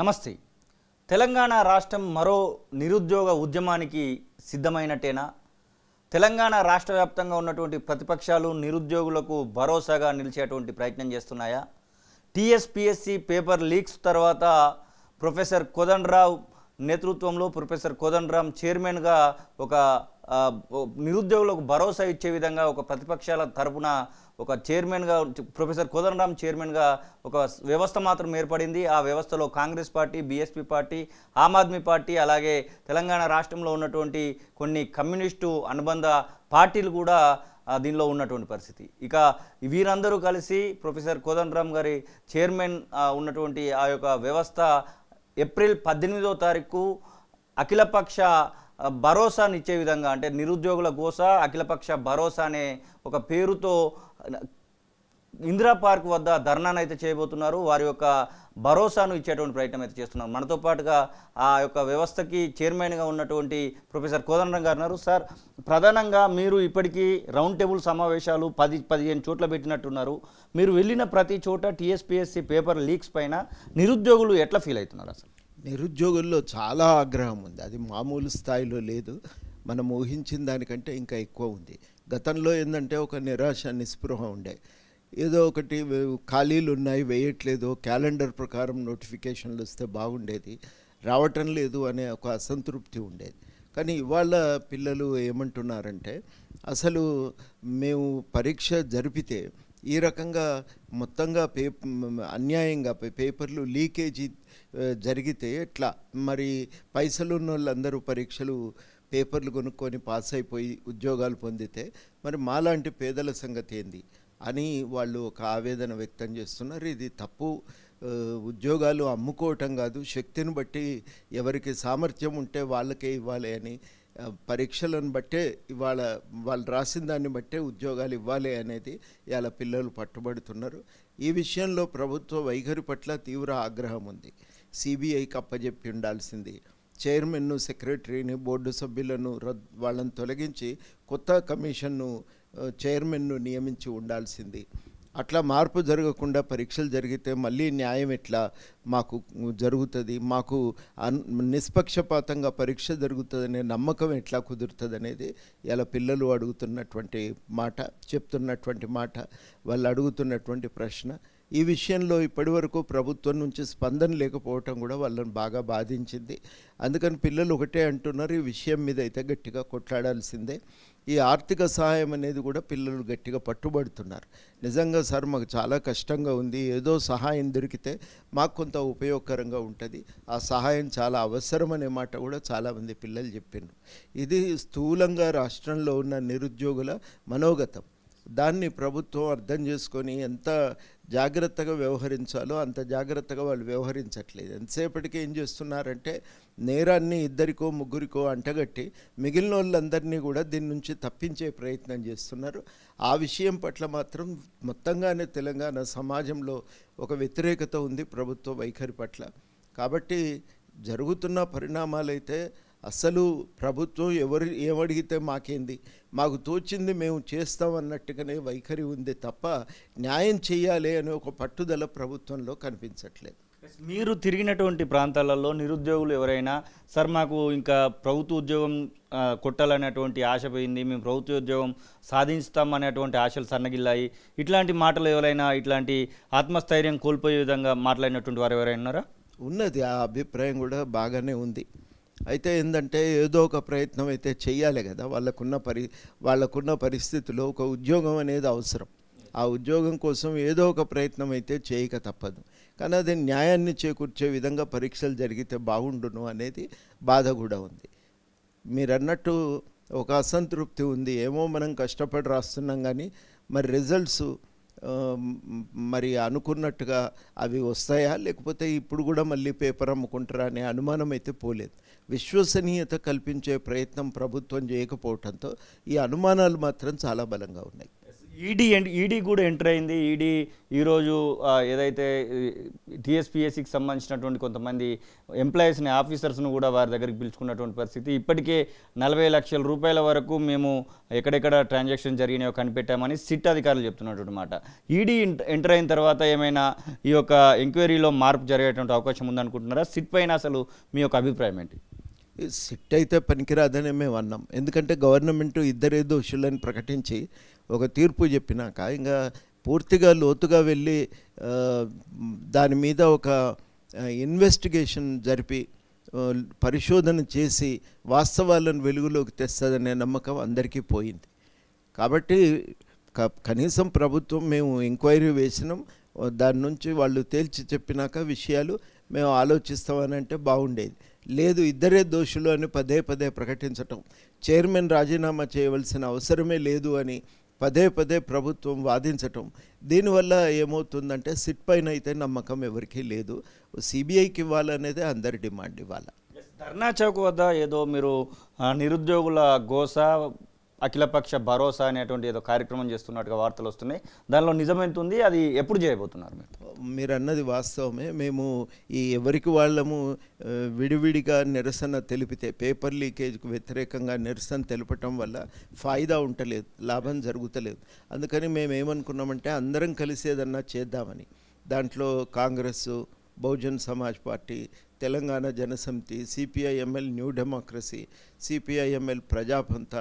నమస్తే తెలంగాణ రాష్ట్రం మరో నిరుద్యోగ ఉద్యమానికి సిద్ధమైనట్టేనా తెలంగాణ రాష్ట్ర వ్యాప్తంగా ఉన్నటువంటి ప్రతిపక్షాలు నిరుద్యోగులకు భరోసాగా నిలిచేటువంటి ప్రయత్నం చేస్తున్నాయా టీఎస్పిఎస్సి పేపర్ లీక్స్ తర్వాత ప్రొఫెసర్ కోదండరావు నేతృత్వంలో ప్రొఫెసర్ కోదండరామ్ చైర్మన్గా ఒక నిరుద్యోగులకు భరోసా ఇచ్చే విధంగా ఒక ప్రతిపక్షాల తరపున ఒక చైర్మన్గా ప్రొఫెసర్ కోదండరామ్ చైర్మన్గా ఒక వ్యవస్థ మాత్రం ఏర్పడింది ఆ వ్యవస్థలో Congress party BSP party Aam Aadmi party అలాగే తెలంగాణ రాష్ట్రంలో ఉన్నటువంటి కొన్ని కమ్యూనిస్టు అనుబంధ పార్టీలు కూడా దీనిలో ఉన్నటువంటి పరిస్థితి ఇక వీరందరూ కలిసి ప్రొఫెసర్ కోదండరామ్ గారి చైర్మన్ ఉన్నటువంటి ఆ యొక్క వ్యవస్థ ఏప్రిల్ పద్దెనిమిదో తారీఖు అఖిలపక్ష భరోసానిచ్చే విధంగా అంటే నిరుద్యోగుల గోస అఖిలపక్ష భరోసా అనే ఒక పేరుతో ఇందిరా పార్క్ వద్ద ధర్నాను అయితే చేయబోతున్నారు వారి యొక్క భరోసాను ఇచ్చేటువంటి ప్రయత్నం అయితే చేస్తున్నారు మనతో పాటుగా ఆ యొక్క వ్యవస్థకి చైర్మన్గా ఉన్నటువంటి ప్రొఫెసర్ కోదండరం గారు ఉన్నారు సార్ ప్రధానంగా మీరు ఇప్పటికీ రౌండ్ టేబుల్ సమావేశాలు పది పదిహేను చోట్ల పెట్టినట్టున్నారు మీరు వెళ్ళిన ప్రతి చోట టీఎస్పీఎస్సీ పేపర్ లీక్స్ పైన నిరుద్యోగులు ఎట్లా ఫీల్ అవుతున్నారు అసలు నిరుద్యోగుల్లో చాలా ఆగ్రహం ఉంది అది మామూలు స్థాయిలో లేదు మనం ఊహించిన దానికంటే ఇంకా ఎక్కువ ఉంది గతంలో ఏంటంటే ఒక నిరాశ నిస్పృహ ఉండే ఏదో ఒకటి ఖాళీలు ఉన్నాయి వేయట్లేదు క్యాలెండర్ ప్రకారం నోటిఫికేషన్లు వస్తే బాగుండేది రావటం లేదు అనే ఒక అసంతృప్తి ఉండేది కానీ ఇవాళ పిల్లలు ఏమంటున్నారంటే అసలు మేము పరీక్ష జరిపితే ఈ రకంగా మొత్తంగా పే అన్యాయంగా పేపర్లు లీకేజీ జరిగితే ఎట్లా మరి పైసలు ఉన్న వాళ్ళందరూ పరీక్షలు పేపర్లు కొనుక్కొని పాస్ అయిపోయి ఉద్యోగాలు పొందితే మరి మాలాంటి పేదల సంగతి ఏంది అని వాళ్ళు ఒక ఆవేదన వ్యక్తం చేస్తున్నారు ఇది తప్పు ఉద్యోగాలు అమ్ముకోవటం కాదు శక్తిని బట్టి ఎవరికి సామర్థ్యం ఉంటే వాళ్ళకే ఇవ్వాలి అని పరీక్షలను బట్టే ఇవాళ వాళ్ళు రాసిన దాన్ని బట్టే ఉద్యోగాలు ఇవ్వాలి అనేది ఇవాళ పిల్లలు పట్టుబడుతున్నారు ఈ విషయంలో ప్రభుత్వ వైఖరి పట్ల తీవ్ర ఆగ్రహం ఉంది సిబిఐకి అప్పజెప్పి ఉండాల్సింది చైర్మన్ను సెక్రటరీని బోర్డు సభ్యులను వాళ్ళని తొలగించి కొత్త కమిషన్ను చైర్మన్ను నియమించి ఉండాల్సింది అట్లా మార్పు జరగకుండా పరీక్షలు జరిగితే మళ్ళీ న్యాయం ఎట్లా మాకు జరుగుతుంది మాకు నిష్పక్షపాతంగా పరీక్ష జరుగుతుందనే నమ్మకం ఎట్లా కుదురుతుంది అనేది ఇలా పిల్లలు అడుగుతున్నటువంటి మాట చెప్తున్నటువంటి మాట వాళ్ళు అడుగుతున్నటువంటి ప్రశ్న ఈ విషయంలో ఇప్పటివరకు ప్రభుత్వం నుంచి స్పందన లేకపోవటం కూడా వాళ్ళని బాగా బాధించింది అందుకని పిల్లలు ఒకటే అంటున్నారు ఈ విషయం మీద అయితే గట్టిగా కొట్లాడాల్సిందే ఈ ఆర్థిక సహాయం అనేది కూడా పిల్లలు గట్టిగా పట్టుబడుతున్నారు నిజంగా సార్ మాకు చాలా కష్టంగా ఉంది ఏదో సహాయం దొరికితే మాకు కొంత ఉపయోగకరంగా ఉంటుంది ఆ సహాయం చాలా అవసరం అనే మాట కూడా చాలామంది పిల్లలు చెప్పిండ్రు ఇది స్థూలంగా రాష్ట్రంలో ఉన్న నిరుద్యోగుల మనోగతం దాన్ని ప్రభుత్వం అర్థం చేసుకొని ఎంత జాగ్రత్తగా వ్యవహరించాలో అంత జాగ్రత్తగా వాళ్ళు వ్యవహరించట్లేదు ఎంతసేపటికి ఏం చేస్తున్నారంటే నేరాన్ని ఇద్దరికో ముగ్గురికో అంటగట్టి మిగిలిన వాళ్ళందరినీ కూడా దీని నుంచి తప్పించే ప్రయత్నం చేస్తున్నారు ఆ విషయం పట్ల మాత్రం మొత్తంగానే తెలంగాణ సమాజంలో ఒక వ్యతిరేకత ఉంది ప్రభుత్వ వైఖరి పట్ల కాబట్టి జరుగుతున్న పరిణామాలైతే అసలు ప్రభుత్వం ఎవరు ఏమడిగితే మాకేంది మాకు తోచింది మేము చేస్తాం అన్నట్టుగానే వైఖరి ఉంది తప్ప న్యాయం చేయాలి అనే ఒక పట్టుదల ప్రభుత్వంలో కనిపించట్లేదు మీరు తిరిగినటువంటి ప్రాంతాలలో నిరుద్యోగులు ఎవరైనా సార్ మాకు ఇంకా ప్రభుత్వ ఉద్యోగం కొట్టాలనేటువంటి ఆశ పోయింది మేము ప్రభుత్వ ఉద్యోగం సాధించుతామనేటువంటి ఆశలు సన్నగిల్లాయి ఇట్లాంటి మాటలు ఎవరైనా ఇట్లాంటి ఆత్మస్థైర్యం కోల్పోయే విధంగా మాట్లాడినటువంటి వారు ఎవరైనా ఉన్నారా ఉన్నది ఆ అభిప్రాయం కూడా బాగానే ఉంది అయితే ఏంటంటే ఏదో ఒక ప్రయత్నం అయితే చేయాలి కదా వాళ్ళకున్న పరి వాళ్ళకున్న పరిస్థితుల్లో ఒక ఉద్యోగం అనేది అవసరం ఆ ఉద్యోగం కోసం ఏదో ఒక ప్రయత్నం అయితే చేయక తప్పదు కానీ అది న్యాయాన్ని చేకూర్చే విధంగా పరీక్షలు జరిగితే బాగుండును అనేది బాధ కూడా ఉంది మీరు అన్నట్టు ఒక అసంతృప్తి ఉంది ఏమో మనం కష్టపడి రాస్తున్నాం కానీ మరి రిజల్ట్స్ మరి అనుకున్నట్టుగా అవి వస్తాయా లేకపోతే ఇప్పుడు కూడా మళ్ళీ పేపర్ అమ్ముకుంటారా అనే అనుమానం అయితే పోలేదు విశ్వసనీయత కల్పించే ప్రయత్నం ప్రభుత్వం చేయకపోవటంతో ఈ అనుమానాలు మాత్రం చాలా బలంగా ఉన్నాయి ఈడీ ఈడీ కూడా ఎంటర్ అయింది ఈడీ ఈరోజు ఏదైతే టీఎస్పీఎస్సికి సంబంధించినటువంటి కొంతమంది ఎంప్లాయీస్ని ఆఫీసర్స్ను కూడా వారి దగ్గరికి పిలుచుకున్నటువంటి పరిస్థితి ఇప్పటికే నలభై లక్షల రూపాయల వరకు మేము ఎక్కడెక్కడ ట్రాన్సాక్షన్ జరిగినవి కనిపెట్టామని సిట్ అధికారులు చెప్తున్నటువంటి మాట ఈడీ ఎంటర్ అయిన తర్వాత ఏమైనా ఈ యొక్క ఎంక్వైరీలో మార్పు జరిగేటువంటి అవకాశం ఉందనుకుంటున్నారా సిట్ పైన అసలు మీ యొక్క అభిప్రాయం ఏంటి సిట్ అయితే పనికిరాదనే మేము అన్నాం ఎందుకంటే గవర్నమెంట్ ఇద్దరే దోషులని ప్రకటించి ఒక తీర్పు చెప్పినాక ఇంకా పూర్తిగా లోతుగా వెళ్ళి దాని మీద ఒక ఇన్వెస్టిగేషన్ జరిపి పరిశోధన చేసి వాస్తవాలను వెలుగులోకి తెస్తుందనే నమ్మకం అందరికీ పోయింది కాబట్టి కనీసం ప్రభుత్వం మేము ఎంక్వైరీ వేసినాం దాని నుంచి వాళ్ళు తేల్చి చెప్పినాక విషయాలు మేము ఆలోచిస్తామని అంటే బాగుండేది లేదు ఇద్దరే దోషులు అని పదే పదే ప్రకటించటం చైర్మన్ రాజీనామా చేయవలసిన అవసరమే లేదు అని పదే పదే ప్రభుత్వం వాదించటం దీనివల్ల ఏమవుతుందంటే సిట్ పైన అయితే నమ్మకం ఎవరికీ లేదు సిబిఐకి ఇవ్వాలనేదే అందరి డిమాండ్ ఇవ్వాలి ధర్నా చౌక్ వద్ద ఏదో మీరు నిరుద్యోగుల గోస అఖిలపక్ష భరోసా అనేటువంటి ఏదో కార్యక్రమం చేస్తున్నట్టుగా వార్తలు వస్తున్నాయి దానిలో నిజమేంతుంది అది ఎప్పుడు చేయబోతున్నారు మీరు మీరు అన్నది వాస్తవమే మేము ఈ ఎవరికి వాళ్ళము విడివిడిగా నిరసన తెలిపితే పేపర్ లీకేజ్కు వ్యతిరేకంగా నిరసన తెలపటం వల్ల ఫాయిదా ఉండలేదు లాభం జరుగుతలేదు అందుకని మేము ఏమనుకున్నామంటే అందరం కలిసేదన్నా ఏదన్నా చేద్దామని దాంట్లో Congress Bahujan Samaj party Telangana Janasamithi CPI ML new democracy CPI ML Prajapantha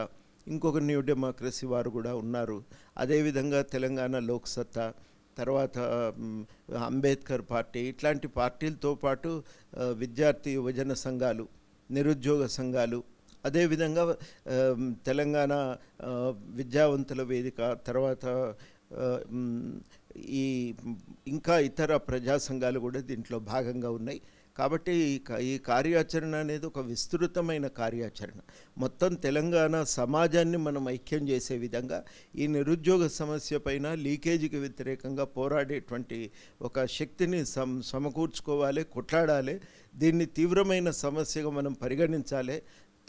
ఇంకొక న్యూ డెమోక్రసీ వారు కూడా ఉన్నారు అదేవిధంగా తెలంగాణ లోక్సత్తా తర్వాత అంబేద్కర్ పార్టీ ఇట్లాంటి పార్టీలతో పాటు విద్యార్థి యువజన సంఘాలు నిరుద్యోగ సంఘాలు అదేవిధంగా తెలంగాణ విద్యావంతుల వేదిక తర్వాత ఈ ఇంకా ఇతర ప్రజా సంఘాలు కూడా దీంట్లో భాగంగా ఉన్నాయి కాబట్టి ఈ కార్యాచరణ అనేది ఒక విస్తృతమైన కార్యాచరణ మొత్తం తెలంగాణ సమాజాన్ని మనం ఐక్యం చేసే విధంగా ఈ నిరుద్యోగ సమస్య పైన లీకేజీకి వ్యతిరేకంగా పోరాడేటువంటి ఒక శక్తిని సమ సమకూర్చుకోవాలి కొట్లాడాలి దీన్ని తీవ్రమైన సమస్యగా మనం పరిగణించాలి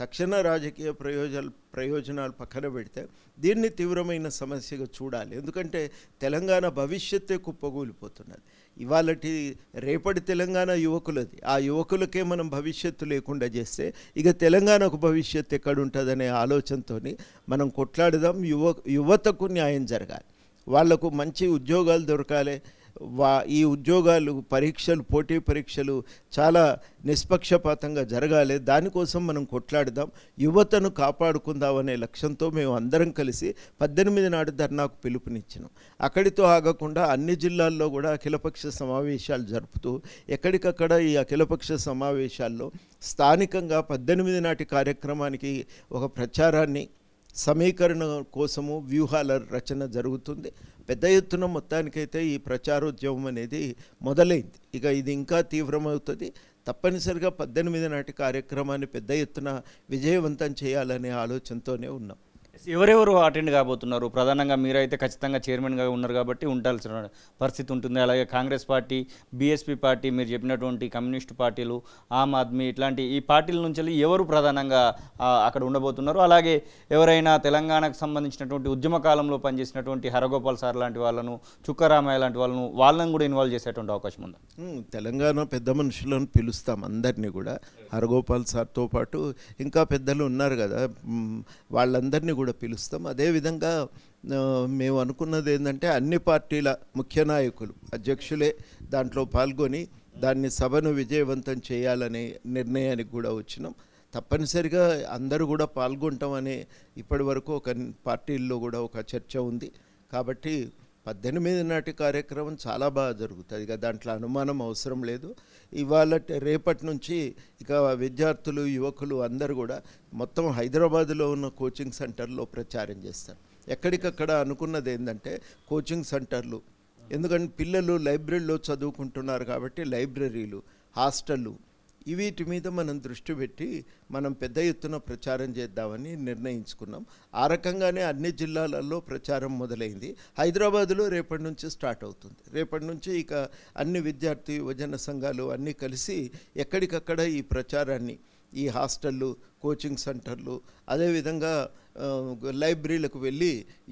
తక్షణ రాజకీయ ప్రయోజన ప్రయోజనాలు పక్కన పెడితే దీన్ని తీవ్రమైన సమస్యగా చూడాలి ఎందుకంటే తెలంగాణ భవిష్యత్తే కుప్పగూలిపోతున్నది ఇవాళటి రేపటి తెలంగాణ యువకులది ఆ యువకులకే మనం భవిష్యత్తు లేకుండా చేస్తే ఇక తెలంగాణకు భవిష్యత్తు ఎక్కడుంటుందనే ఆలోచనతో మనం కొట్లాడదాం యువ యువతకు న్యాయం జరగాలి వాళ్లకు మంచి ఉద్యోగాలు దొరకాలి వా ఈ ఉద్యోగాలు పరీక్షలు పోటీ పరీక్షలు చాలా నిష్పక్షపాతంగా జరగాలి దానికోసం మనం కొట్లాడదాం యువతను కాపాడుకుందాం అనే లక్ష్యంతో మేము అందరం కలిసి పద్దెనిమిది నాడు ధర్నాకు పిలుపునిచ్చినాం అక్కడితో ఆగకుండా అన్ని జిల్లాల్లో కూడా అఖిలపక్ష సమావేశాలు జరుపుతూ ఎక్కడికక్కడ ఈ అఖిలపక్ష సమావేశాల్లో స్థానికంగా పద్దెనిమిది నాటి కార్యక్రమానికి ఒక ప్రచారాన్ని సమీకరణ కోసము వ్యూహాల రచన జరుగుతుంది పెద్ద ఎత్తున మొత్తానికైతే ఈ ప్రచారోద్యమం అనేది మొదలైంది ఇక ఇది ఇంకా తీవ్రమవుతుంది తప్పనిసరిగా పద్దెనిమిది నాటి కార్యక్రమాన్ని పెద్ద ఎత్తున విజయవంతం చేయాలనే ఆలోచనతోనే ఉన్నాం ఎవరెవరు అటెండ్ కాబోతున్నారు ప్రధానంగా మీరైతే ఖచ్చితంగా చైర్మన్గా ఉన్నారు కాబట్టి ఉండాల్సిన పరిస్థితి ఉంటుంది అలాగే కాంగ్రెస్ పార్టీ బీఎస్పీ పార్టీ మీరు చెప్పినటువంటి కమ్యూనిస్ట్ పార్టీలు ఆమ్ ఆద్మీ ఇట్లాంటి ఈ పార్టీల నుంచి ఎవరు ప్రధానంగా అక్కడ ఉండబోతున్నారు అలాగే ఎవరైనా తెలంగాణకు సంబంధించినటువంటి ఉద్యమ కాలంలో పనిచేసినటువంటి హరగోపాల్ సార్ లాంటి వాళ్ళను చుక్కరామయ్య లాంటి వాళ్ళను వాళ్ళని కూడా ఇన్వాల్వ్ చేసేటువంటి అవకాశం ఉందా తెలంగాణ పెద్ద మనుషులను పిలుస్తాం అందరినీ కూడా హరగోపాల్ సార్తో పాటు ఇంకా పెద్దలు ఉన్నారు కదా వాళ్ళందరినీ కూడా కూడా పిలుస్తాం అదేవిధంగా మేము అనుకున్నది ఏంటంటే అన్ని పార్టీల ముఖ్య నాయకులు అధ్యక్షులే దాంట్లో పాల్గొని దాన్ని సభను విజయవంతం చేయాలనే నిర్ణయానికి కూడా వచ్చినాం తప్పనిసరిగా అందరూ కూడా పాల్గొంటామని ఇప్పటి వరకు ఒక పార్టీల్లో కూడా ఒక చర్చ ఉంది కాబట్టి పద్దెనిమిది నాటి కార్యక్రమం చాలా బాగా జరుగుతుంది ఇక దాంట్లో అనుమానం అవసరం లేదు ఇవాళ రేపటి నుంచి ఇక విద్యార్థులు యువకులు అందరూ కూడా మొత్తం హైదరాబాద్లో ఉన్న కోచింగ్ సెంటర్లో ప్రచారం చేస్తారు ఎక్కడికక్కడ అనుకున్నది ఏంటంటే కోచింగ్ సెంటర్లు ఎందుకంటే పిల్లలు లైబ్రరీలో చదువుకుంటున్నారు కాబట్టి లైబ్రరీలు హాస్టళ్ళు ఇవీటి మీద మనం దృష్టి పెట్టి మనం పెద్ద ఎత్తున ప్రచారం చేద్దామని నిర్ణయించుకున్నాం ఆ రకంగానే అన్ని జిల్లాలలో ప్రచారం మొదలైంది హైదరాబాదులో రేపటి నుంచి స్టార్ట్ అవుతుంది రేపటి నుంచి ఇక అన్ని విద్యార్థి యువజన సంఘాలు అన్నీ కలిసి ఎక్కడికక్కడ ఈ ప్రచారాన్ని ఈ హాస్టళ్ళు కోచింగ్ సెంటర్లు అదేవిధంగా లైబ్రరీలకు వెళ్ళి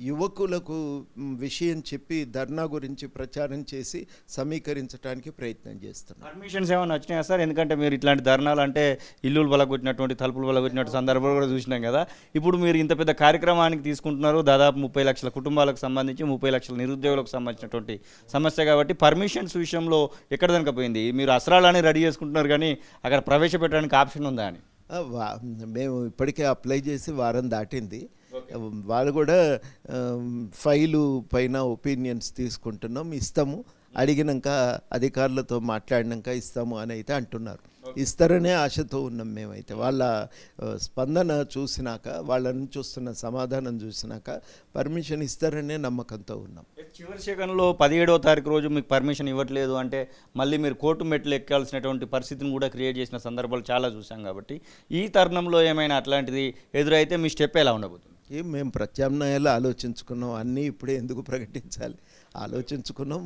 యువకులకు విషయం చెప్పి ధర్నా గురించి ప్రచారం చేసి సమీకరించడానికి ప్రయత్నం చేస్తున్నాం అడ్మిషన్స్ ఏమైనా వచ్చినాయా సార్ ఎందుకంటే మీరు ఇట్లాంటి ధర్నాలు అంటే ఇల్లులు బలగొట్టినటువంటి తలుపులు బలగొట్టినటువంటి సందర్భాలు కూడా చూసినాం కదా ఇప్పుడు మీరు ఇంత పెద్ద కార్యక్రమానికి తీసుకుంటున్నారు దాదాపు ముప్పై లక్షల కుటుంబాలకు సంబంధించి ముప్పై లక్షల నిరుద్యోగులకు సంబంధించినటువంటి సమస్య కాబట్టి పర్మిషన్స్ విషయంలో ఎక్కడ దనకపోయింది మీరు అసరాలని రెడీ చేసుకుంటున్నారు కానీ అక్కడ ప్రవేశపెట్టడానికి ఆప్షన్ ఉందా అని మేము ఇప్పటికే అప్లై చేసి వారం దాటింది వాళ్ళు కూడా ఫైలు పైన ఒపీనియన్స్ తీసుకుంటున్నాం ఇస్తాము అడిగినాక అధికారులతో మాట్లాడినాక ఇస్తాము అని అయితే అంటున్నారు ఇస్తారనే ఆశతో ఉన్నాం మేమైతే వాళ్ళ స్పందన చూసినాక వాళ్ళ నుంచి వస్తున్న సమాధానం చూసినాక పర్మిషన్ ఇస్తారనే నమ్మకంతో ఉన్నాం చివరి సెకండ్లో పదిహేడవ తారీఖు రోజు మీకు పర్మిషన్ ఇవ్వట్లేదు అంటే మళ్ళీ మీరు కోర్టు మెట్లు ఎక్కాల్సినటువంటి పరిస్థితిని కూడా క్రియేట్ చేసిన సందర్భాలు చాలా చూసాం కాబట్టి ఈ తరుణంలో ఏమైనా అట్లాంటిది ఎదురైతే మీ స్టెప్ ఎలా ఉండబోతుంది ఏం మేము ప్రత్యామ్నాయాలు ఆలోచించుకున్నాం అన్నీ ఇప్పుడే ఎందుకు ప్రకటించాలి ఆలోచించుకున్నాం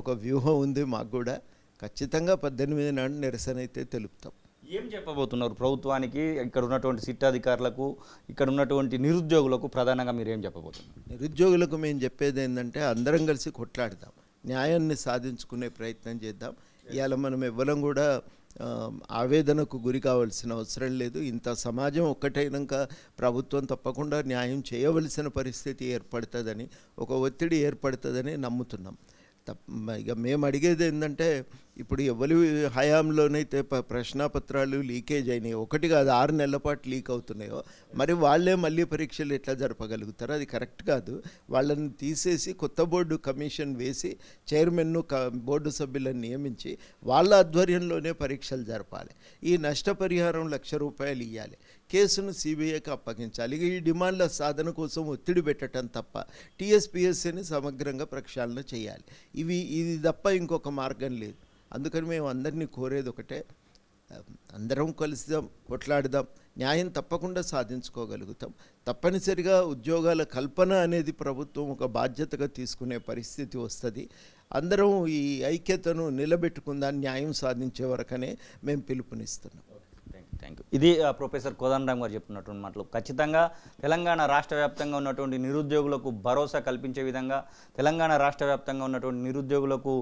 ఒక వ్యూహం ఉంది మాకు కూడా ఖచ్చితంగా పద్దెనిమిది నాడు నిరసన అయితే తెలుపుతాం ఏం చెప్పబోతున్నారు ప్రభుత్వానికి ఇక్కడ ఉన్నటువంటి సిట్ అధికారులకు ఇక్కడ ఉన్నటువంటి నిరుద్యోగులకు ప్రధానంగా మీరు ఏం చెప్పబోతున్నారు నిరుద్యోగులకు మేము చెప్పేది ఏంటంటే అందరం కలిసి కొట్లాడదాం న్యాయాన్ని సాధించుకునే ప్రయత్నం చేద్దాం ఇవాళ మనం ఇవ్వడం కూడా ఆవేదనకు గురి కావాల్సిన అవసరం లేదు ఇంత సమాజం ఒక్కటైనాక ప్రభుత్వం తప్పకుండా న్యాయం చేయవలసిన పరిస్థితి ఏర్పడుతుందని ఒక ఒత్తిడి ఏర్పడుతుందని నమ్ముతున్నాం తప్ప ఇక మేము అడిగేది ఏంటంటే ఇప్పుడు ఎవరి హయాంలోనైతే ప్రశ్నాపత్రాలు లీకేజ్ అయినాయి ఒకటి కాదు ఆరు నెలల పాటు లీక్ అవుతున్నాయో మరి వాళ్ళే మళ్ళీ పరీక్షలు ఎట్లా జరపగలుగుతారు అది కరెక్ట్ కాదు వాళ్ళని తీసేసి కొత్త బోర్డు కమిషన్ వేసి చైర్మన్ను బోర్డు సభ్యులను నియమించి వాళ్ళ ఆధ్వర్యంలోనే పరీక్షలు జరపాలి ఈ నష్టపరిహారం లక్ష రూపాయలు ఇవ్వాలి కేసును సిబిఐకి అప్పగించాలి ఈ డిమాండ్ల సాధన కోసం ఒత్తిడి పెట్టడం తప్ప టీఎస్పిఎస్సిని సమగ్రంగా ప్రక్షాళన చేయాలి ఇవి ఇది తప్ప ఇంకొక మార్గం లేదు అందుకని మేము అందరినీ కోరేది ఒకటే అందరం కలిసిదాం కొట్లాడదాం న్యాయం తప్పకుండా సాధించుకోగలుగుతాం తప్పనిసరిగా ఉద్యోగాల కల్పన అనేది ప్రభుత్వం ఒక బాధ్యతగా తీసుకునే పరిస్థితి వస్తుంది అందరం ఈ ఐక్యతను నిలబెట్టుకుందాం న్యాయం సాధించే వరకనే మేము పిలుపునిస్తున్నాం థ్యాంక్ యూ ఇది ప్రొఫెసర్ కోదండరామ్ గారు చెప్తున్నటువంటి మాటలు ఖచ్చితంగా తెలంగాణ రాష్ట్ర వ్యాప్తంగా ఉన్నటువంటి నిరుద్యోగులకు భరోసా కల్పించే విధంగా తెలంగాణ రాష్ట్ర వ్యాప్తంగా ఉన్నటువంటి నిరుద్యోగులకు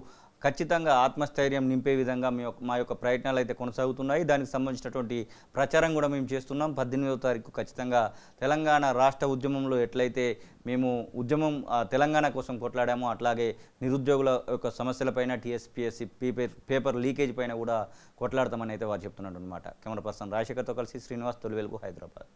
ఖచ్చితంగా ఆత్మస్థైర్యం నింపే విధంగా మా యొక్క ప్రయత్నాలు అయితే కొనసాగుతున్నాయి దానికి సంబంధించినటువంటి ప్రచారం కూడా మేము చేస్తున్నాం పద్దెనిమిదవ తారీఖు ఖచ్చితంగా తెలంగాణ రాష్ట్ర ఉద్యమంలో ఎట్లయితే మేము ఉద్యమం తెలంగాణ కోసం కొట్లాడాము అట్లాగే నిరుద్యోగుల యొక్క సమస్యలపైన టీఎస్పీఎస్సీ పేపర్ పేపర్ లీకేజ్ పైన కూడా కొట్లాడతామని అయితే వారు చెప్తున్నారు అనమాట కెమెరా పర్సన్ రాజశేఖర్తో కలిసి శ్రీనివాస్ తొలివెలుగు హైదరాబాద్